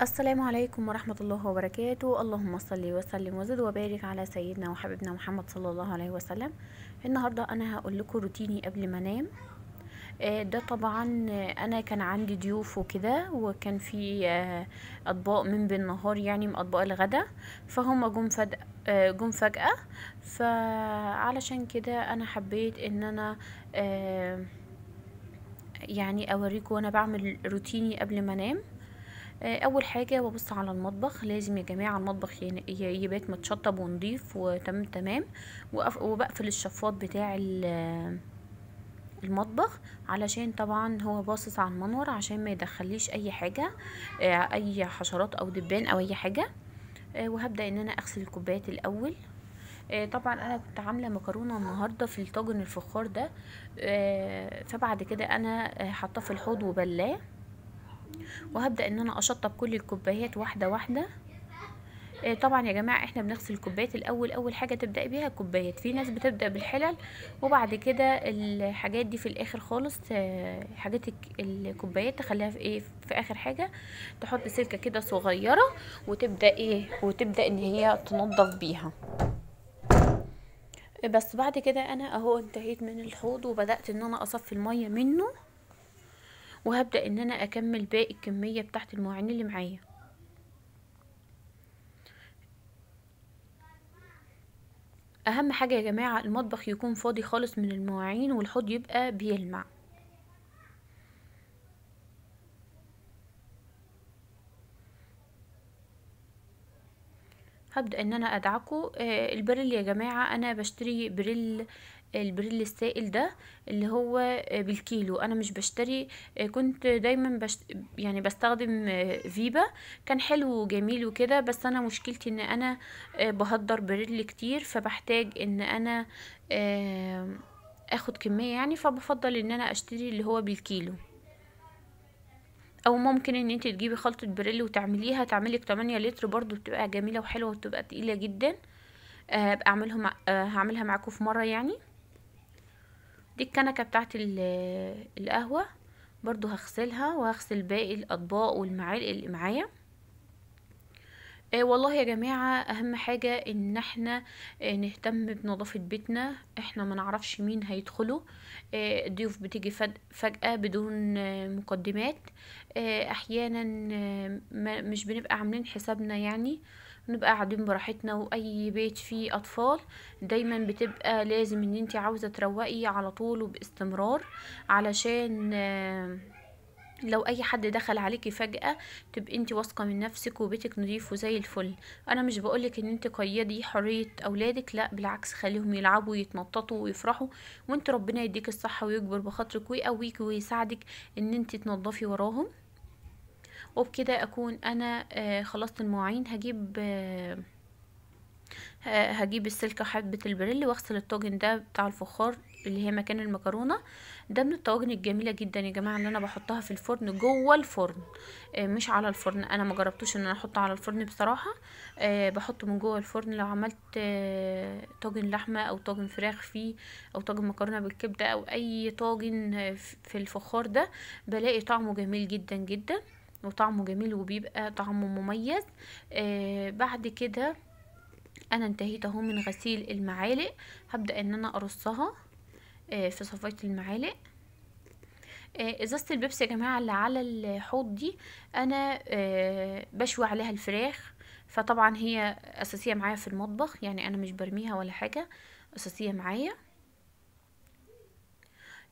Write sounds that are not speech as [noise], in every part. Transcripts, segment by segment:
السلام عليكم ورحمة الله وبركاته اللهم صل وسلم وزد وبارك على سيدنا وحبيبنا محمد صلى الله عليه وسلم النهاردة أنا هقول لكم روتيني قبل ما نام آه، ده طبعا انا كان عندي ضيوف وكده وكان في آه، اطباق من بالنهار يعني من اطباق الغدا فهم جم فجأة آه، جم فجأة فعلشان كده انا حبيت ان انا يعني اوريكم وانا بعمل روتيني قبل ما نام آه، اول حاجه ببص على المطبخ لازم يا جماعه المطبخ يبات يعني متشطب ونضيف وتم تمام وبقفل الشفاط بتاع المطبخ علشان طبعا هو باصص على المنور عشان ما يدخليش اي حاجه آه، اي حشرات او دبان او اي حاجه آه، وهبدا ان انا اغسل الكوبايات الاول طبعا انا كنت عامله مكرونه النهارده في الطاجن الفخار ده فبعد كده انا حطاه في الحوض وبلاه وهبدأ ان انا اشطب كل الكوبايات واحدة واحدة آه، طبعا يا جماعة احنا بنغسل الكوبايات الاول اول حاجة تبدأ بيها الكوبايات في ناس بتبدأ بالحلل وبعد كده الحاجات دي في الاخر خالص آه، حاجات الكوبايات تخليها في ايه في اخر حاجة تحط سلكة كده صغيرة وتبدأ ايه وتبدأ ان هي تنظف بيها بس بعد كده انا اهو انتهيت من الحوض وبدأت ان انا اصفي المية منه وهبدأ ان انا اكمل باقي الكمية بتاعت المواعين اللي معايا اهم حاجة يا جماعة المطبخ يكون فاضي خالص من المواعين والحوض يبقى بيلمع هبدأ ان انا ادعكه آه البريل يا جماعة انا بشتري بريل البريل السائل ده اللي هو آه، بالكيلو انا مش بشتري آه، كنت دايما بشت يعني بستخدم آه، فيبا كان حلو وجميل وكده بس انا مشكلتي ان انا بهدر بريل كتير فبحتاج ان انا اخد كمية يعني فبفضل ان انا اشتري اللي هو بالكيلو او ممكن ان انت تجيبي خلطة بريل وتعمليها تعملك 8 لتر برضو بتبقى جميلة وحلوة وتبقى تقيلة جدا هعملها معاكم في مرة يعني دي الكنكة بتاعت القهوة برضو هغسلها وهغسل باقي الاطباق والمعالق اللي معايا آه، والله يا جماعة اهم حاجة ان احنا آه، نهتم بنظافة بيتنا احنا ما نعرفش مين هيدخله الضيوف آه، بتيجي فجأة بدون مقدمات احيانا مش بنبقى عاملين حسابنا يعني نبقى قاعدين براحتنا واي بيت فيه اطفال دايما بتبقى لازم ان انت عاوزه تروقي على طول وباستمرار علشان آه، لو اي حد دخل عليكي فجأة تبقي انت واثقة من نفسك وبيتك نظيف وزي الفل انا مش بقولك ان انت قيدي حرية اولادك لا بالعكس خليهم يلعبوا ويتنططوا ويفرحوا وانت ربنا يديك الصحة ويكبر بخاطرك ويقويك ويساعدك ان انت تنظفي وراهم وبكده اكون انا آه، خلصت المواعين هجيب آه، هجيب السلكة وحبة البريل واغسل الطاجن ده بتاع الفخار اللي هي مكان المكرونة ده من الطواجن الجميلة جدا يا جماعة ان انا بحطها في الفرن جوه الفرن آه، مش على الفرن انا ما جربتوش ان انا احطه على الفرن بصراحة بحطه من جوه الفرن لو عملت طاجن لحمة او طاجن فراخ فيه او طاجن مكرونة بالكبدة او اي طاجن في الفخار ده بلاقي طعمه جميل جدا جدا وطعمه جميل وبيبقى طعمه مميز آه بعد كده انا انتهيت اهو من غسيل المعالق هبدا ان انا ارصها آه في صفايه المعالق آه، ازازه البيبسي يا جماعه اللي على الحوض دي انا آه، بشوي عليها الفراخ فطبعا هي اساسيه معايا في المطبخ يعني انا مش برميها ولا حاجه اساسيه معايا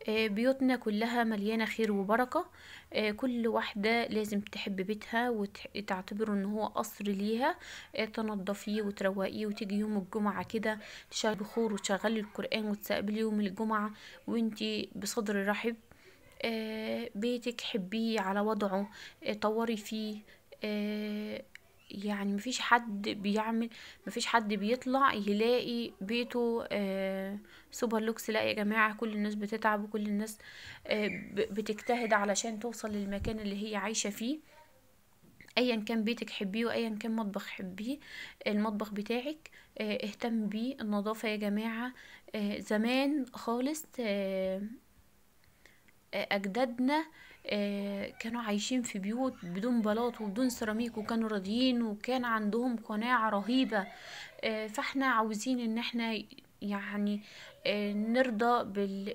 آه، بيوتنا كلها مليانة خير وبركة آه، كل واحدة لازم تحب بيتها وتعتبره ان هو قصر ليها آه، تنضفيه وتروقيه وتيجي يوم الجمعة كده تشغلي بخور وتشغل القرآن وتسقبل يوم الجمعة وانتي بصدر رحب بيتك حبيه على وضعه طوري فيه يعني مفيش حد بيعمل مفيش حد بيطلع يلاقي بيته آه سوبر لوكس لا يا جماعة كل الناس بتتعب وكل الناس آه بتجتهد علشان توصل للمكان اللي هي عايشة فيه ايا كان بيتك حبيه وايا كان مطبخ حبيه المطبخ بتاعك آه اهتم بيه النظافة يا جماعة آه زمان خالص آه, آه، اجدادنا آه آه، كانوا عايشين في بيوت بدون بلاط وبدون سيراميك وكانوا راضيين وكان عندهم قناعة رهيبة آه، فاحنا عاوزين ان احنا يعني آه، نرضى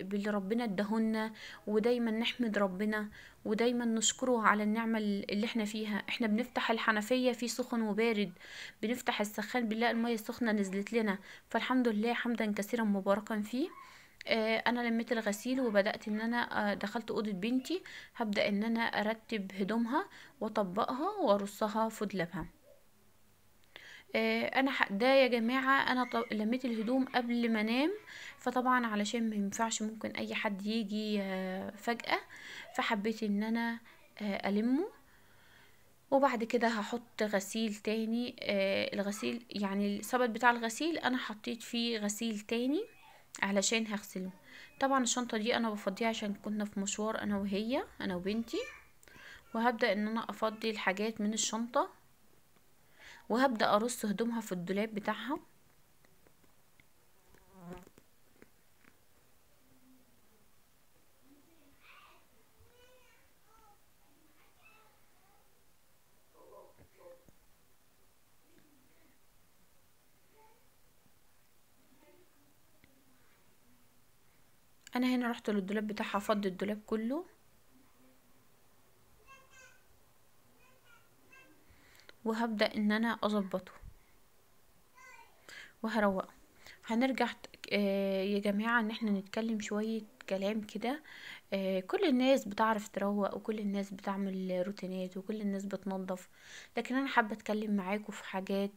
باللي ربنا ادهولنا ودايما نحمد ربنا ودايما نشكره على النعمة اللي احنا فيها احنا بنفتح الحنفية في سخن وبارد بنفتح السخان بنلاقي المية السخنة نزلت لنا فالحمد لله حمدا كثيرا مباركا فيه آه، انا لميت الغسيل وبدات ان انا آه، دخلت اوضه بنتي هبدا ان انا ارتب هدومها واطبقها وارصها في دولابها آه، انا ده يا جماعه انا لميت الهدوم قبل ما انام فطبعا علشان ما ينفعش ممكن اي حد يجي فجاه فحبيت ان انا المه وبعد كده هحط غسيل تاني آه الغسيل يعني الثبت بتاع الغسيل انا حطيت فيه غسيل تاني علشان هغسله طبعا الشنطة دي انا بفضيها عشان كنا في مشوار انا وهي انا وبنتي وهبدأ ان انا افضي الحاجات من الشنطة وهبدأ ارص هدومها في الدولاب بتاعها انا هنا رحت للدولاب بتاعها فض الدولاب كله وهبدأ ان انا اظبطه وهروقه هنرجع آه، يا جماعة ان احنا نتكلم شوية كلام كده آه، كل الناس بتعرف تروق وكل الناس بتعمل روتينات وكل الناس بتنظف لكن انا حابة اتكلم معاكم في حاجات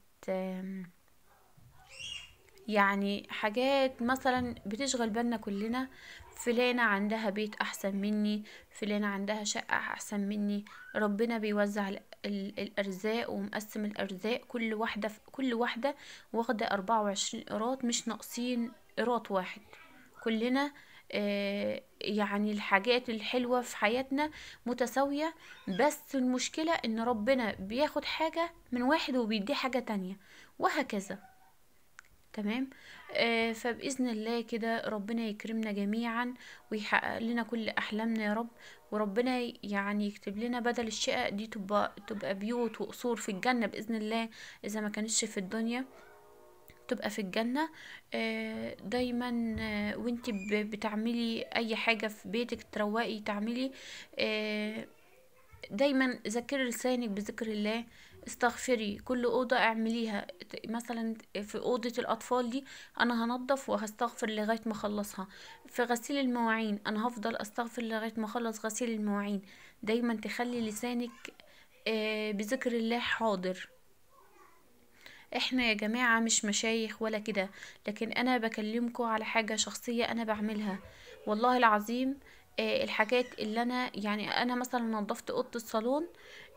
يعني حاجات مثلا بتشغل بالنا كلنا فلانة عندها بيت أحسن مني فلانة عندها شقة أحسن مني ربنا بيوزع الأرزاق ومقسم الأرزاق كل واحدة كل واحدة واخدة أربعة وعشرين قراط مش ناقصين قراط واحد كلنا آه، يعني الحاجات الحلوة في حياتنا متساوية بس المشكلة ان ربنا بياخد حاجة من واحد وبيديه حاجة تانية وهكذا تمام آه فبإذن الله كده ربنا يكرمنا جميعا ويحقق لنا كل أحلامنا يا رب وربنا يعني يكتب لنا بدل الشقق دي تبقى, تبقى بيوت وقصور في الجنة بإذن الله إذا ما كانتش في الدنيا تبقى في الجنة آه، دايما آه، وانت بتعملي اي حاجة في بيتك تروقي تعملي آه، دايما ذكر لسانك بذكر الله استغفري كل أوضة اعمليها مثلا في أوضة الأطفال دي أنا هنضف وهستغفر لغاية ما أخلصها في غسيل المواعين أنا هفضل أستغفر لغاية ما أخلص غسيل المواعين دايما تخلي لسانك آه، بذكر الله حاضر احنا يا جماعة مش مشايخ ولا كده لكن انا بكلمكو على حاجة شخصية انا بعملها والله العظيم آه، الحاجات اللي انا يعني انا مثلا نظفت اوضه الصالون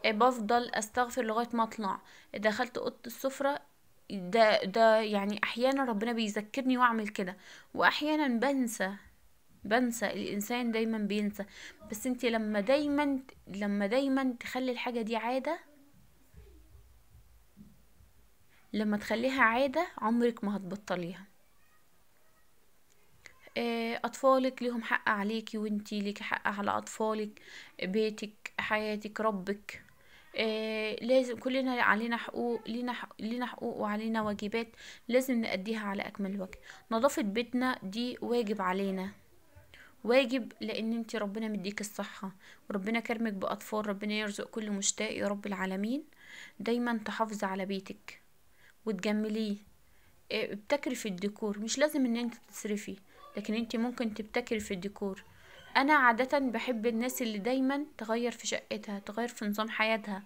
بفضل استغفر لغايه ما اطلع دخلت اوضه السفره ده ده يعني احيانا ربنا بيذكرني واعمل كده واحيانا بنسى بنسى الانسان دايما بينسى بس انت لما دايما لما دايما تخلي الحاجه دي عاده لما تخليها عاده عمرك ما هتبطليها آه، اطفالك ليهم حق عليكي وانتي ليكي حق على اطفالك بيتك حياتك ربك آه، لازم كلنا علينا حقوق لينا حقوق لينا حقوق وعلينا واجبات لازم نأديها على أكمل وجه نظافة بيتنا دي واجب علينا واجب لأن انت ربنا مديك الصحة وربنا كرمك بأطفال ربنا يرزق كل مشتاق يا رب العالمين دايما تحافظي على بيتك وتجمليه آه، ابتكري في الديكور مش لازم ان انت تصرفي لكن انت ممكن تبتكري في الديكور انا عاده بحب الناس اللي دايما تغير في شقتها تغير في نظام حياتها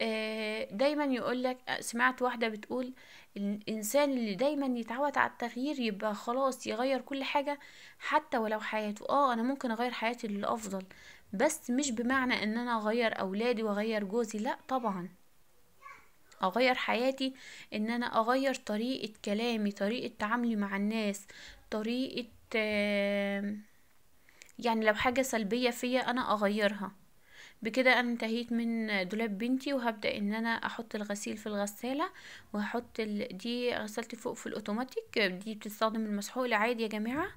آه، دايما يقولك سمعت واحده بتقول الانسان اللي دايما يتعود على التغيير يبقى خلاص يغير كل حاجه حتى ولو حياته اه انا ممكن اغير حياتي للافضل بس مش بمعنى ان انا اغير اولادي واغير جوزي لا طبعا اغير حياتي ان انا اغير طريقه كلامي طريقه تعاملي مع الناس طريقه آه، يعني لو حاجة سلبية فيا أنا أغيرها بكده أنا انتهيت من دولاب بنتي وهبدأ إن أنا أحط الغسيل في الغسالة وهحط ال... دي غسلتي فوق في الأوتوماتيك دي بتستخدم المسحوق العادي يا جماعة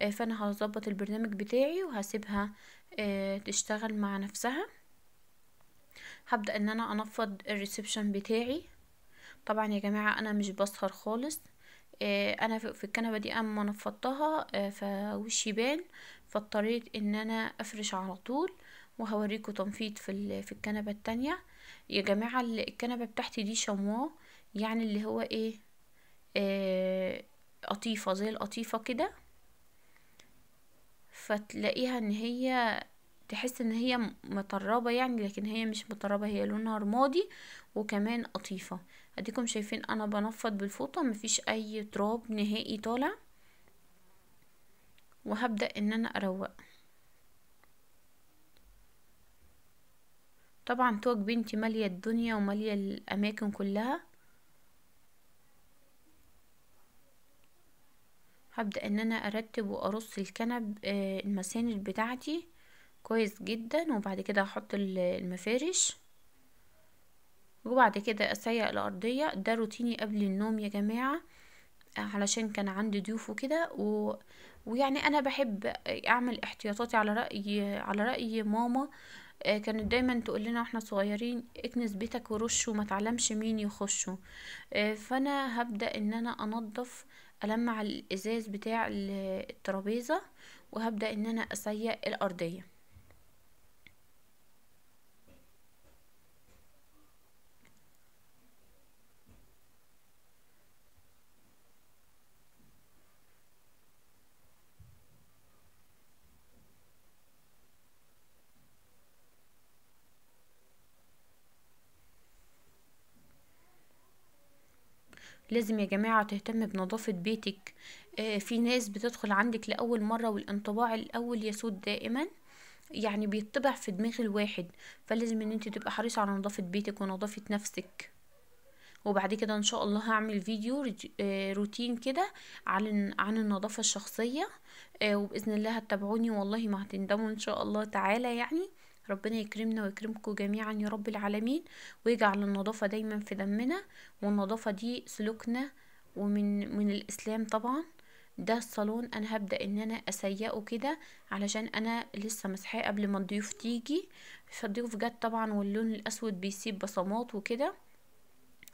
آه، فأنا هظبط البرنامج بتاعي وهسيبها آه، تشتغل مع نفسها هبدأ إن أنا أنفض الريسبشن بتاعي طبعا يا جماعة أنا مش بسهر خالص آه، انا في الكنبة دي اما نفضتها آه، فوشي بان فاضطريت ان انا افرش على طول وهوريكم تنفيض في في الكنبة التانية يا جماعة الكنبة بتاعتي دي شموا يعني اللي هو ايه آه قطيفة زي القطيفة كده فتلاقيها ان هي تحس ان هي مطربة يعني لكن هي مش مطربة هي لونها رمادي وكمان قطيفة اديكم شايفين انا بنفض بالفوطة مفيش اي تراب نهائي طالع وهبدأ ان انا اروق طبعا توك بنتي مالية الدنيا ومالية الاماكن كلها هبدأ ان انا ارتب وارص الكنب آه، المساند بتاعتي كويس جدا وبعد كده هحط المفارش وبعد كده اسيق الارضيه ده روتيني قبل النوم يا جماعه آه، علشان كان عندي ضيوف وكده و... ويعني انا بحب اعمل احتياطاتي على راي على راي ماما آه، كانت دايما تقول لنا واحنا صغيرين اكنس بيتك ورش وما تعلمش مين يخشه آه، فانا هبدا ان انا انضف المع الازاز بتاع الترابيزه وهبدا ان انا اسيق الارضيه لازم يا جماعة تهتم بنظافة بيتك آه، في ناس بتدخل عندك لأول مرة والانطباع الأول يسود دائما يعني بيطبع في دماغ الواحد فلازم ان انت تبقى حريصة على نظافة بيتك ونظافة نفسك وبعد كده ان شاء الله هعمل فيديو آه، روتين كده عن عن النظافة الشخصية آه، وبإذن الله هتتابعوني والله ما هتندموا ان شاء الله تعالى يعني ربنا يكرمنا ويكرمكم جميعا يا رب العالمين ويجعل النظافة دايما في دمنا والنظافة دي سلوكنا ومن من الإسلام طبعا ده الصالون انا هبدا ان انا اسيقه كده علشان انا لسه مسحاه قبل ما الضيوف تيجي فالضيوف جت طبعا واللون الاسود بيسيب بصمات وكده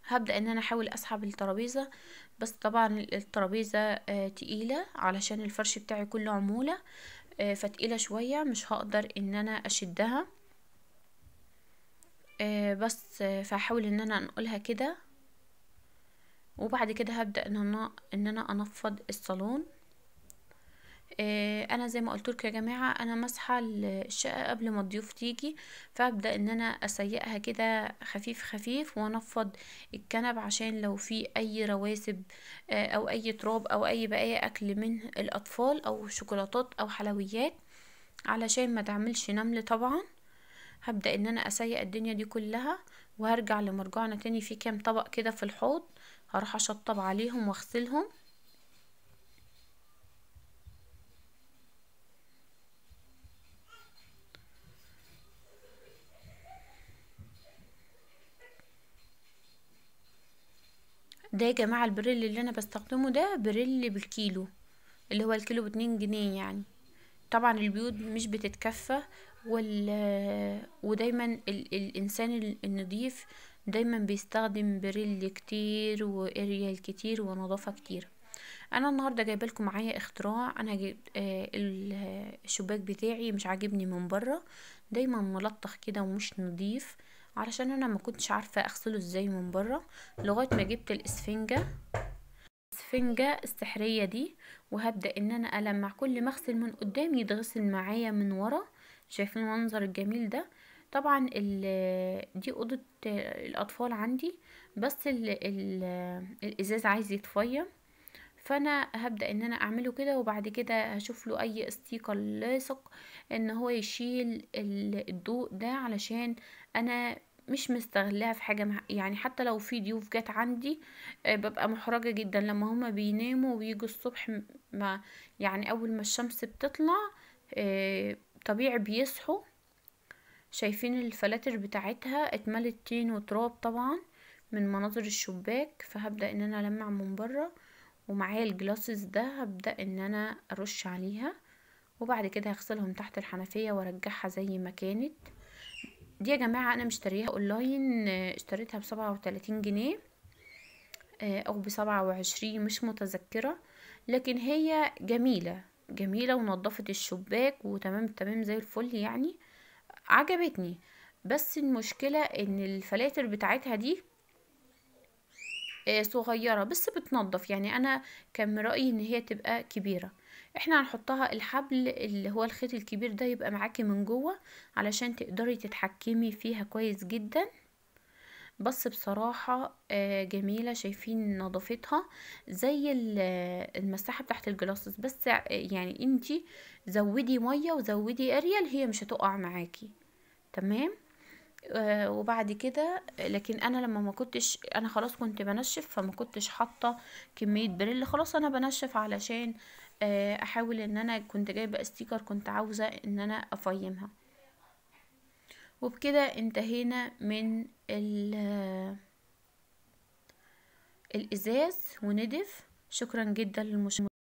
هبدا ان انا احاول اسحب الترابيزه بس طبعا الترابيزه آه تقيله علشان الفرش بتاعي كله عموله آه، فتقيلة شوية مش هقدر ان انا اشدها آه، بس آه، فحاول ان انا انقلها كده وبعد كده هبدأ ان انا انفض الصالون آه، انا زي ما قلت لكم يا جماعه انا ماسحه الشقه قبل ما الضيوف تيجي فابدا ان انا اسيقها كده خفيف خفيف وانفض الكنب عشان لو في اي رواسب آه، او اي تراب او اي بقايا اكل من الاطفال او شوكولاتات او حلويات علشان ما تعملش نمل طبعا هبدا ان انا اسيق الدنيا دي كلها وهرجع لمرجعنا تاني في كام طبق كده في الحوض هروح اشطب عليهم واغسلهم ده يا جماعة البريل اللي انا بستخدمه ده بريل بالكيلو اللي هو الكيلو باتنين جنيه يعني طبعا البيوت مش بتتكفى وال ودايما ال... الانسان النظيف دايما بيستخدم بريل كتير واريال كتير ونظافة كتير انا النهارده جايبه لكم معايا اختراع انا جبت آه، الشباك بتاعي مش عاجبني من بره دايما ملطخ كده ومش نظيف علشان انا ما كنتش عارفه اغسله ازاي من بره لغايه ما جبت الاسفنجه الاسفنجه السحريه دي وهبدا ان انا المع كل ما اغسل من قدام يتغسل معايا من ورا شايفين المنظر الجميل ده طبعا [hesitation] دي اوضه الاطفال عندي بس ال [hesitation] ال [hesitation] الازاز عايز يتفيم فانا هبدا ان انا اعمله كده وبعد كده هشوف له اي استيكر لاصق ان هو يشيل الضوء ده علشان انا مش مستغلاها في حاجة يعني حتى لو في ضيوف جت عندي آه، ببقى محرجة جدا لما هما بيناموا ويجوا الصبح ما يعني اول ما الشمس بتطلع آه، طبيعي بيصحوا شايفين الفلاتر بتاعتها اتملت طين وتراب طبعا من مناظر الشباك فهبدأ ان انا المع من بره ومعايا الجلاسز ده هبدأ ان انا ارش عليها وبعد كده هغسلهم تحت الحنفية وارجعها زي ما كانت دي يا جماعة انا مشتريها اونلاين آه، اشتريتها بسبعة وتلاتين جنيه آه، او بسبعة وعشرين مش متذكرة لكن هي جميلة جميلة ونضفت الشباك وتمام تمام زي الفل يعني عجبتني بس المشكلة ان الفلاتر بتاعتها دي آه، صغيرة بس بتنضف يعني انا كان رأيي ان هي تبقى كبيرة احنا هنحطها الحبل اللي هو الخيط الكبير ده يبقى معاكي من جوه علشان تقدري تتحكمي فيها كويس جدا بس بصراحة آه، جميلة شايفين نظافتها زي المساحة بتاعت الجلاسس بس آه، يعني انتي زودي مية وزودي اريال هي مش هتقع معاكي تمام آه، وبعد كده لكن انا لما ما كنتش انا خلاص كنت بنشف فما كنتش حاطه كميه بريل خلاص انا بنشف علشان آه، احاول ان انا كنت جايبه استيكر كنت عاوزه ان انا افيمها وبكده انتهينا من ال الازاز وندف شكرا جدا للمشاهده